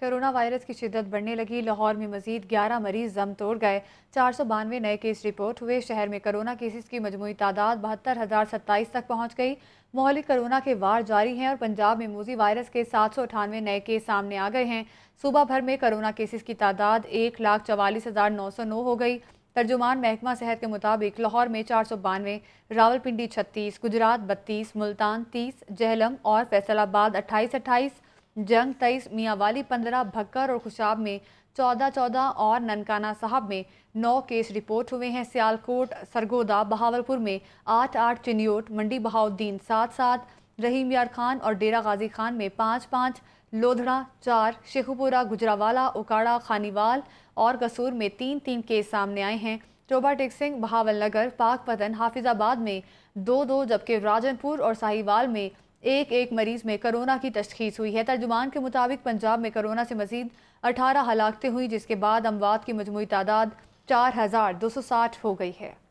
corona virus की शिदत बढ़ने लगी लाहौर में मजीद 11 मरीज जम तोड़ गए चार सौ बानवे नए केस रिपोर्ट हुए शहर में कोरोना केसेस की मजमू तादाद बहत्तर हज़ार सत्ताईस तक पहुँच गई मोहलिक कोरोना के वार जारी हैं और पंजाब में मोजी वायरस के सात सौ अठानवे नए केस सामने आ गए हैं सुबह भर में कोरोना केसेस की तादाद एक लाख चवालीस हज़ार नौ सौ नौ हो गई तर्जुमान महकमा सेहत के मुताबिक लाहौर में चार सौ बानवे रावलपिंडी छत्तीस गुजरात बत्तीस मुल्तान तीस जहलम और फैसलाबाद अट्ठाईस अट्ठाईस जंग तेईस मियाँवाली पंद्रह भक्कर और खुशाब में चौदह चौदह और ननकाना साहब में नौ केस रिपोर्ट हुए हैं सियालकोट सरगोदा बहावलपुर में आठ आठ चिनियोट मंडी बहाउद्दीन सात सात रहीम यार खान और डेरा गाजी खान में पाँच पाँच लोधड़ा चार शेखुपुरा गुजरावाला उकाड़ा खानीवाल और कसूर में तीन तीन केस सामने आए हैं चोबा सिंह बहावल नगर पाक पतन हाफिजाबाद में दो दो जबकि राजनपुर और साहिवाल में एक एक मरीज में कोरोना की तशखीस हुई है तर्जुमान के मुताबिक पंजाब में कोरोना से मजीद अठारह हलाकतें हुई जिसके बाद अमवात की मजमू तादाद चार हज़ार दो सौ साठ हो गई है